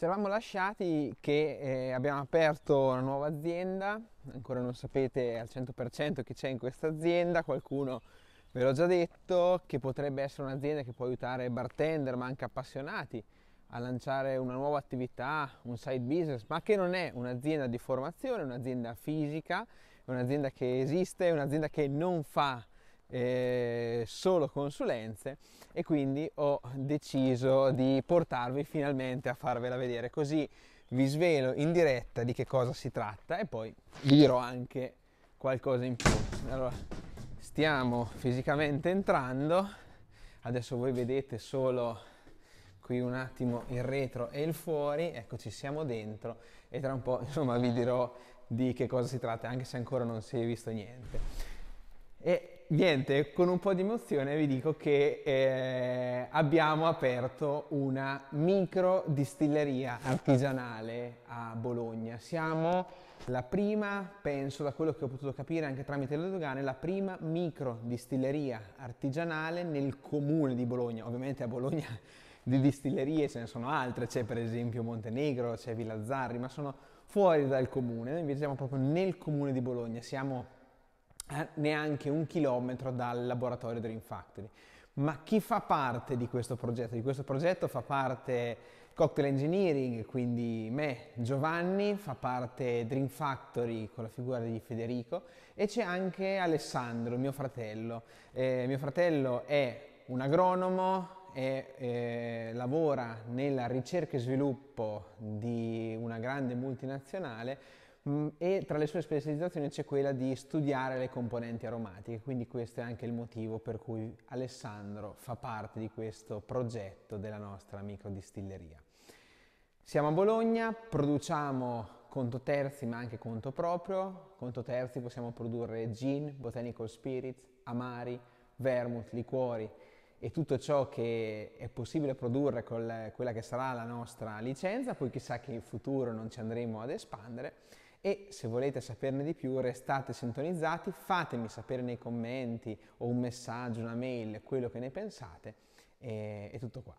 Ci eravamo lasciati che eh, abbiamo aperto una nuova azienda, ancora non sapete al 100% chi c'è in questa azienda, qualcuno ve l'ho già detto, che potrebbe essere un'azienda che può aiutare bartender ma anche appassionati a lanciare una nuova attività, un side business, ma che non è un'azienda di formazione, un'azienda fisica, è un'azienda che esiste, è un'azienda che non fa eh, solo consulenze e quindi ho deciso di portarvi finalmente a farvela vedere così vi svelo in diretta di che cosa si tratta e poi vi dirò anche qualcosa in più. Allora, stiamo fisicamente entrando, adesso voi vedete solo qui un attimo il retro e il fuori, eccoci siamo dentro e tra un po' insomma vi dirò di che cosa si tratta anche se ancora non si è visto niente. E niente, con un po' di emozione vi dico che eh, abbiamo aperto una micro distilleria certo. artigianale a Bologna. Siamo la prima, penso da quello che ho potuto capire anche tramite le dogane, la prima micro distilleria artigianale nel comune di Bologna. Ovviamente a Bologna di distillerie ce ne sono altre, c'è per esempio Montenegro, c'è Villa Zarri, ma sono fuori dal comune. Noi invece siamo proprio nel comune di Bologna, siamo eh, neanche un chilometro dal laboratorio Dream Factory. Ma chi fa parte di questo progetto? Di questo progetto fa parte Cocktail Engineering, quindi me, Giovanni, fa parte Dream Factory con la figura di Federico e c'è anche Alessandro, mio fratello. Eh, mio fratello è un agronomo, e eh, lavora nella ricerca e sviluppo di una grande multinazionale, Mm, e tra le sue specializzazioni c'è quella di studiare le componenti aromatiche, quindi questo è anche il motivo per cui Alessandro fa parte di questo progetto della nostra microdistilleria. Siamo a Bologna, produciamo conto terzi ma anche conto proprio, conto terzi possiamo produrre gin, botanical spirits, amari, vermouth, liquori e tutto ciò che è possibile produrre con quella che sarà la nostra licenza, poi chissà che in futuro non ci andremo ad espandere. E se volete saperne di più, restate sintonizzati, fatemi sapere nei commenti o un messaggio, una mail, quello che ne pensate. e, e tutto qua.